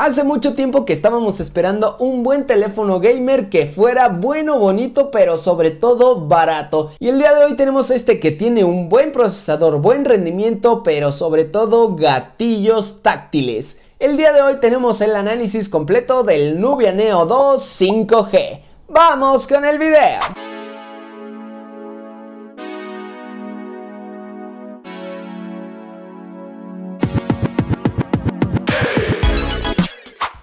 Hace mucho tiempo que estábamos esperando un buen teléfono gamer que fuera bueno, bonito, pero sobre todo barato. Y el día de hoy tenemos este que tiene un buen procesador, buen rendimiento, pero sobre todo gatillos táctiles. El día de hoy tenemos el análisis completo del Nubia Neo 2 5G. ¡Vamos con el video!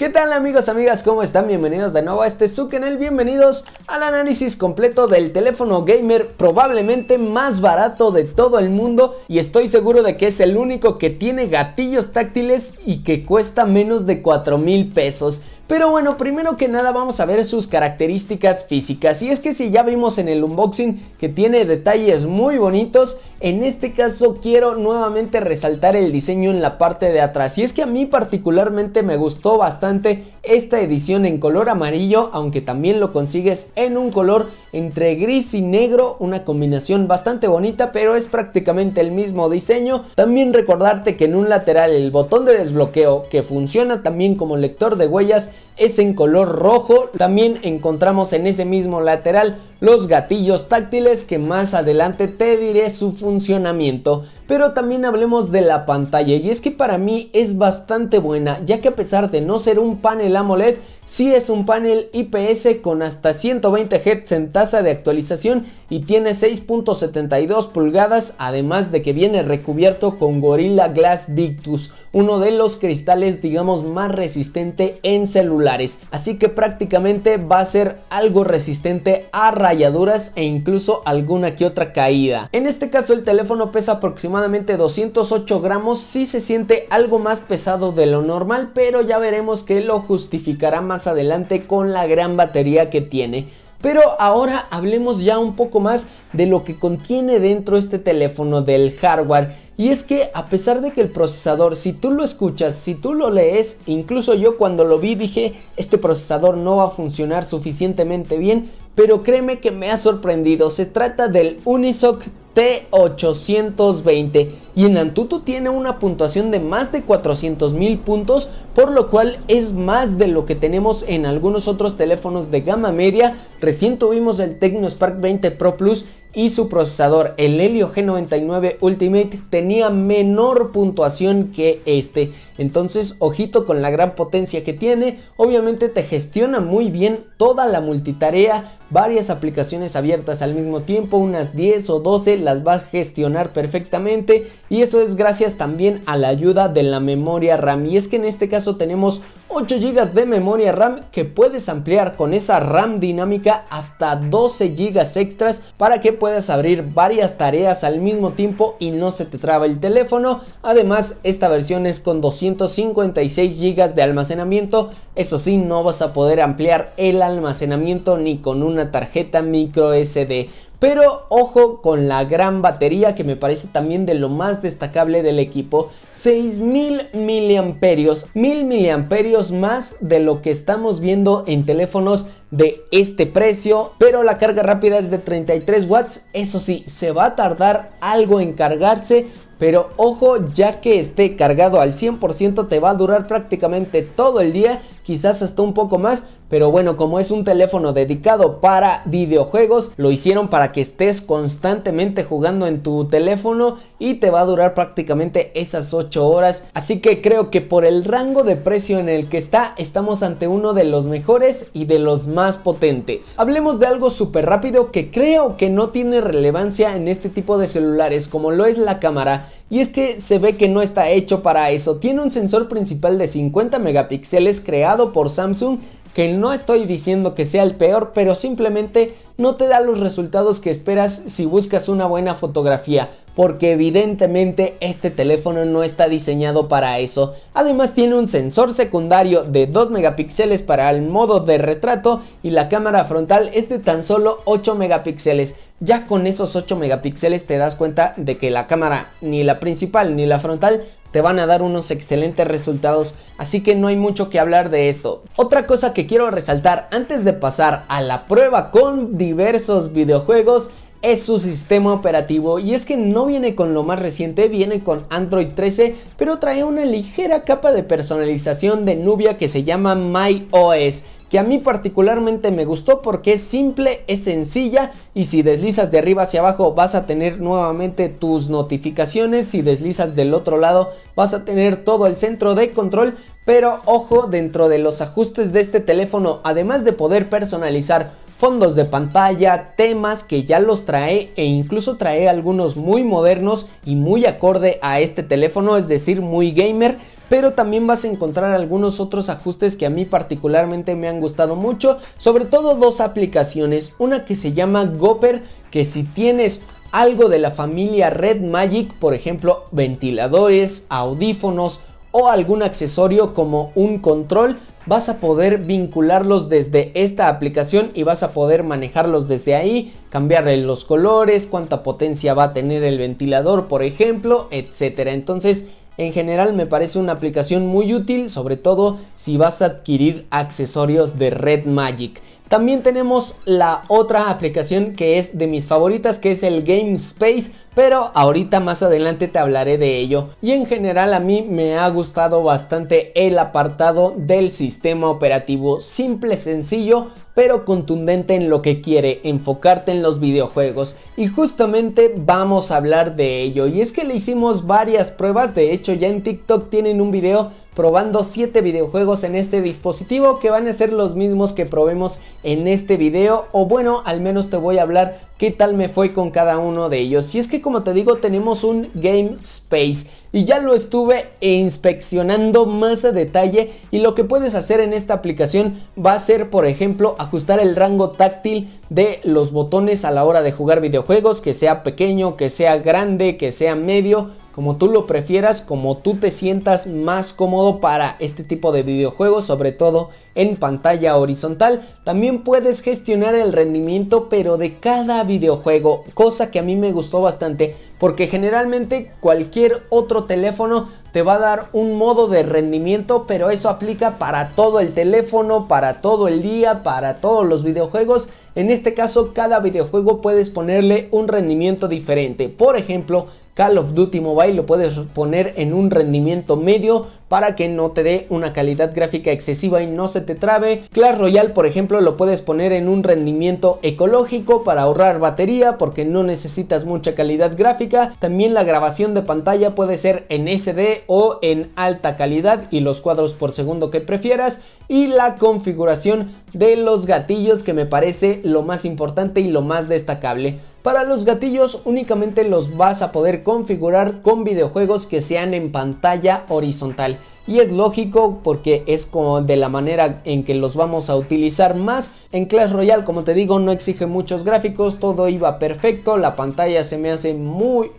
¿Qué tal amigos, amigas? ¿Cómo están? Bienvenidos de nuevo a este su canal, bienvenidos al análisis completo del teléfono gamer probablemente más barato de todo el mundo y estoy seguro de que es el único que tiene gatillos táctiles y que cuesta menos de 4 mil pesos. Pero bueno, primero que nada vamos a ver sus características físicas. Y es que si ya vimos en el unboxing que tiene detalles muy bonitos, en este caso quiero nuevamente resaltar el diseño en la parte de atrás. Y es que a mí particularmente me gustó bastante esta edición en color amarillo, aunque también lo consigues en un color entre gris y negro, una combinación bastante bonita, pero es prácticamente el mismo diseño. También recordarte que en un lateral el botón de desbloqueo, que funciona también como lector de huellas, es en color rojo. También encontramos en ese mismo lateral los gatillos táctiles que más adelante te diré su funcionamiento. Pero también hablemos de la pantalla y es que para mí es bastante buena ya que a pesar de no ser un panel AMOLED si es un panel IPS con hasta 120 Hz en tasa de actualización y tiene 6.72 pulgadas, además de que viene recubierto con Gorilla Glass Victus, uno de los cristales digamos más resistente en celulares, así que prácticamente va a ser algo resistente a rayaduras e incluso alguna que otra caída. En este caso el teléfono pesa aproximadamente 208 gramos, sí se siente algo más pesado de lo normal, pero ya veremos que lo justificará más adelante con la gran batería que tiene. Pero ahora hablemos ya un poco más de lo que contiene dentro este teléfono del hardware y es que a pesar de que el procesador, si tú lo escuchas, si tú lo lees, incluso yo cuando lo vi dije, este procesador no va a funcionar suficientemente bien, pero créeme que me ha sorprendido, se trata del Unisoc T820 y en Antutu tiene una puntuación de más de 400 mil puntos, por lo cual es más de lo que tenemos en algunos otros teléfonos de gama media. Recién tuvimos el Tecno Spark 20 Pro Plus y su procesador, el Helio G99 Ultimate, tenía menor puntuación que este. Entonces, ojito con la gran potencia que tiene. Obviamente te gestiona muy bien toda la multitarea, varias aplicaciones abiertas al mismo tiempo, unas 10 o 12 las va a gestionar perfectamente y eso es gracias también a la ayuda de la memoria RAM. Y es que en este caso tenemos 8 GB de memoria RAM que puedes ampliar con esa RAM dinámica hasta 12 GB extras para que Puedes abrir varias tareas al mismo tiempo y no se te traba el teléfono. Además, esta versión es con 256 GB de almacenamiento. Eso sí, no vas a poder ampliar el almacenamiento ni con una tarjeta micro SD. Pero ojo con la gran batería que me parece también de lo más destacable del equipo. 6.000 miliamperios, 1.000 miliamperios más de lo que estamos viendo en teléfonos de este precio. Pero la carga rápida es de 33 watts. Eso sí, se va a tardar algo en cargarse. Pero ojo, ya que esté cargado al 100% te va a durar prácticamente todo el día, quizás hasta un poco más, pero bueno, como es un teléfono dedicado para videojuegos, lo hicieron para que estés constantemente jugando en tu teléfono y te va a durar prácticamente esas 8 horas. Así que creo que por el rango de precio en el que está, estamos ante uno de los mejores y de los más potentes. Hablemos de algo súper rápido que creo que no tiene relevancia en este tipo de celulares, como lo es la cámara. Y es que se ve que no está hecho para eso. Tiene un sensor principal de 50 megapíxeles creado por Samsung que no estoy diciendo que sea el peor, pero simplemente no te da los resultados que esperas si buscas una buena fotografía, porque evidentemente este teléfono no está diseñado para eso. Además tiene un sensor secundario de 2 megapíxeles para el modo de retrato y la cámara frontal es de tan solo 8 megapíxeles. Ya con esos 8 megapíxeles te das cuenta de que la cámara ni la principal ni la frontal te van a dar unos excelentes resultados, así que no hay mucho que hablar de esto. Otra cosa que quiero resaltar antes de pasar a la prueba con diversos videojuegos es su sistema operativo y es que no viene con lo más reciente, viene con Android 13, pero trae una ligera capa de personalización de Nubia que se llama MyOS. Y a mí particularmente me gustó porque es simple, es sencilla y si deslizas de arriba hacia abajo vas a tener nuevamente tus notificaciones, si deslizas del otro lado vas a tener todo el centro de control, pero ojo dentro de los ajustes de este teléfono, además de poder personalizar fondos de pantalla, temas que ya los trae e incluso trae algunos muy modernos y muy acorde a este teléfono, es decir, muy gamer pero también vas a encontrar algunos otros ajustes que a mí particularmente me han gustado mucho, sobre todo dos aplicaciones, una que se llama Gopper, que si tienes algo de la familia Red Magic, por ejemplo, ventiladores, audífonos o algún accesorio como un control, vas a poder vincularlos desde esta aplicación y vas a poder manejarlos desde ahí, cambiarle los colores, cuánta potencia va a tener el ventilador, por ejemplo, etcétera. Entonces, en general me parece una aplicación muy útil, sobre todo si vas a adquirir accesorios de Red Magic. También tenemos la otra aplicación que es de mis favoritas, que es el Game Space pero ahorita más adelante te hablaré de ello. Y en general a mí me ha gustado bastante el apartado del sistema operativo simple, sencillo, pero contundente en lo que quiere, enfocarte en los videojuegos. Y justamente vamos a hablar de ello. Y es que le hicimos varias pruebas, de hecho ya en TikTok tienen un video probando 7 videojuegos en este dispositivo que van a ser los mismos que probemos en este video o bueno al menos te voy a hablar qué tal me fue con cada uno de ellos y es que como te digo, tenemos un Game Space y ya lo estuve inspeccionando más a detalle y lo que puedes hacer en esta aplicación va a ser por ejemplo ajustar el rango táctil de los botones a la hora de jugar videojuegos que sea pequeño que sea grande que sea medio como tú lo prefieras, como tú te sientas más cómodo para este tipo de videojuegos, sobre todo en pantalla horizontal. También puedes gestionar el rendimiento pero de cada videojuego, cosa que a mí me gustó bastante porque generalmente cualquier otro teléfono te va a dar un modo de rendimiento, pero eso aplica para todo el teléfono, para todo el día, para todos los videojuegos. En este caso, cada videojuego puedes ponerle un rendimiento diferente. Por ejemplo, Call of Duty Mobile lo puedes poner en un rendimiento medio para que no te dé una calidad gráfica excesiva y no se te trabe. Clash Royale, por ejemplo, lo puedes poner en un rendimiento ecológico para ahorrar batería porque no necesitas mucha calidad gráfica. También la grabación de pantalla puede ser en SD o en alta calidad y los cuadros por segundo que prefieras y la configuración de los gatillos que me parece lo más importante y lo más destacable. Para los gatillos únicamente los vas a poder configurar con videojuegos que sean en pantalla horizontal. Y es lógico porque es como de la manera en que los vamos a utilizar más. En Clash Royale, como te digo, no exige muchos gráficos, todo iba perfecto, la pantalla se me hace muy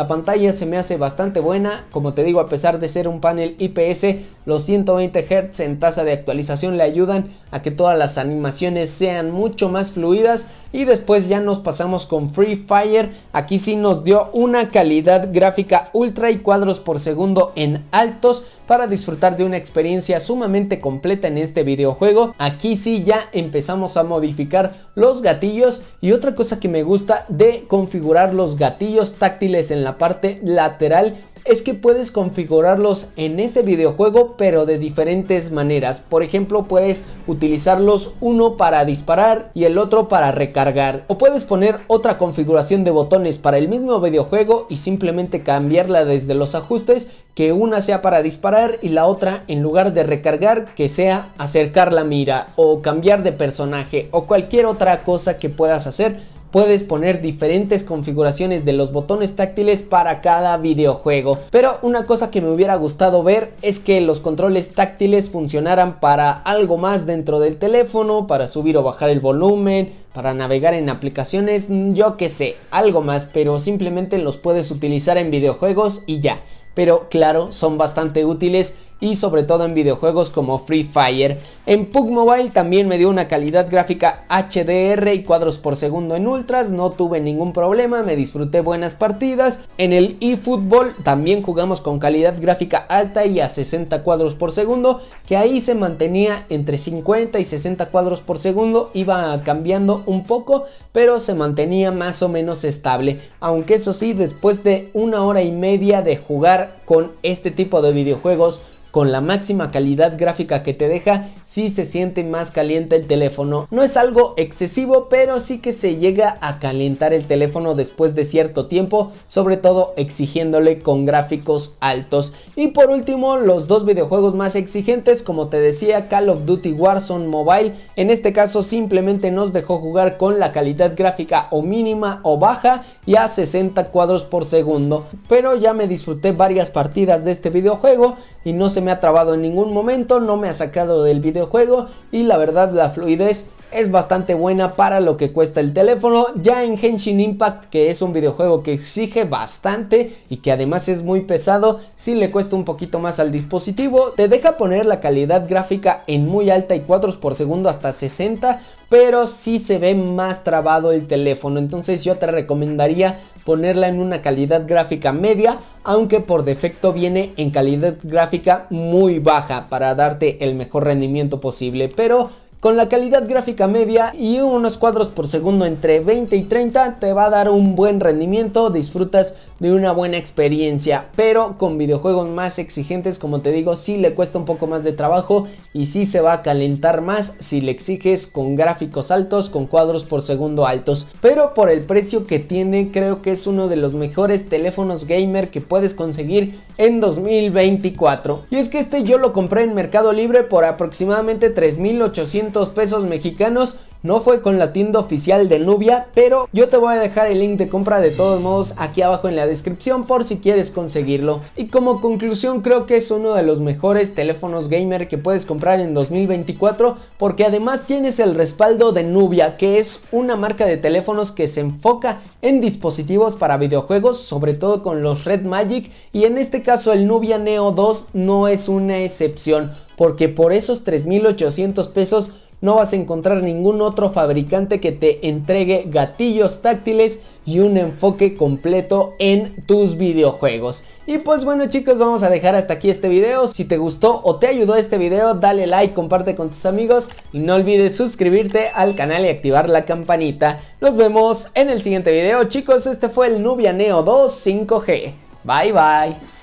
la pantalla se me hace bastante buena, como te digo a pesar de ser un panel IPS, los 120 Hz en tasa de actualización le ayudan a que todas las animaciones sean mucho más fluidas y después ya nos pasamos con Free Fire, aquí sí nos dio una calidad gráfica ultra y cuadros por segundo en altos para disfrutar de una experiencia sumamente completa en este videojuego, aquí sí ya empezamos a modificar los gatillos y otra cosa que me gusta de configurar los gatillos táctiles en la parte lateral es que puedes configurarlos en ese videojuego pero de diferentes maneras. Por ejemplo, puedes utilizarlos uno para disparar y el otro para recargar. O puedes poner otra configuración de botones para el mismo videojuego y simplemente cambiarla desde los ajustes que una sea para disparar y la otra en lugar de recargar que sea acercar la mira o cambiar de personaje o cualquier otra cosa que puedas hacer puedes poner diferentes configuraciones de los botones táctiles para cada videojuego. Pero una cosa que me hubiera gustado ver es que los controles táctiles funcionaran para algo más dentro del teléfono, para subir o bajar el volumen, para navegar en aplicaciones, yo que sé, algo más, pero simplemente los puedes utilizar en videojuegos y ya. Pero claro, son bastante útiles y sobre todo en videojuegos como Free Fire. En PUG Mobile también me dio una calidad gráfica HDR y cuadros por segundo en ultras, no tuve ningún problema, me disfruté buenas partidas. En el eFootball también jugamos con calidad gráfica alta y a 60 cuadros por segundo, que ahí se mantenía entre 50 y 60 cuadros por segundo, iba cambiando un poco, pero se mantenía más o menos estable, aunque eso sí, después de una hora y media de jugar con este tipo de videojuegos con la máxima calidad gráfica que te deja, sí se siente más caliente el teléfono. No es algo excesivo, pero sí que se llega a calentar el teléfono después de cierto tiempo, sobre todo exigiéndole con gráficos altos. Y por último, los dos videojuegos más exigentes, como te decía, Call of Duty Warzone Mobile, en este caso simplemente nos dejó jugar con la calidad gráfica o mínima o baja y a 60 cuadros por segundo. Pero ya me disfruté varias partidas de este videojuego y no se me ha trabado en ningún momento, no me ha sacado del videojuego y la verdad la fluidez es bastante buena para lo que cuesta el teléfono. Ya en Henshin Impact, que es un videojuego que exige bastante y que además es muy pesado, si le cuesta un poquito más al dispositivo. Te deja poner la calidad gráfica en muy alta y cuadros por segundo hasta 60, pero sí se ve más trabado el teléfono. Entonces yo te recomendaría ponerla en una calidad gráfica media, aunque por defecto viene en calidad gráfica muy baja para darte el mejor rendimiento posible. Pero con la calidad gráfica media y unos cuadros por segundo entre 20 y 30 te va a dar un buen rendimiento, disfrutas de una buena experiencia, pero con videojuegos más exigentes, como te digo, sí le cuesta un poco más de trabajo y sí se va a calentar más si le exiges con gráficos altos, con cuadros por segundo altos, pero por el precio que tiene creo que es uno de los mejores teléfonos gamer que puedes conseguir en 2024. Y es que este yo lo compré en Mercado Libre por aproximadamente 3.800 pesos mexicanos. No fue con la tienda oficial de Nubia, pero yo te voy a dejar el link de compra de todos modos aquí abajo en la descripción por si quieres conseguirlo. Y como conclusión creo que es uno de los mejores teléfonos gamer que puedes comprar en 2024 porque además tienes el respaldo de Nubia que es una marca de teléfonos que se enfoca en dispositivos para videojuegos, sobre todo con los Red Magic y en este caso el Nubia Neo 2 no es una excepción porque por esos 3.800 pesos no vas a encontrar ningún otro fabricante que te entregue gatillos táctiles y un enfoque completo en tus videojuegos. Y pues bueno chicos, vamos a dejar hasta aquí este video. Si te gustó o te ayudó este video, dale like, comparte con tus amigos y no olvides suscribirte al canal y activar la campanita. Nos vemos en el siguiente video chicos, este fue el Nubia Neo 2 5G. Bye bye.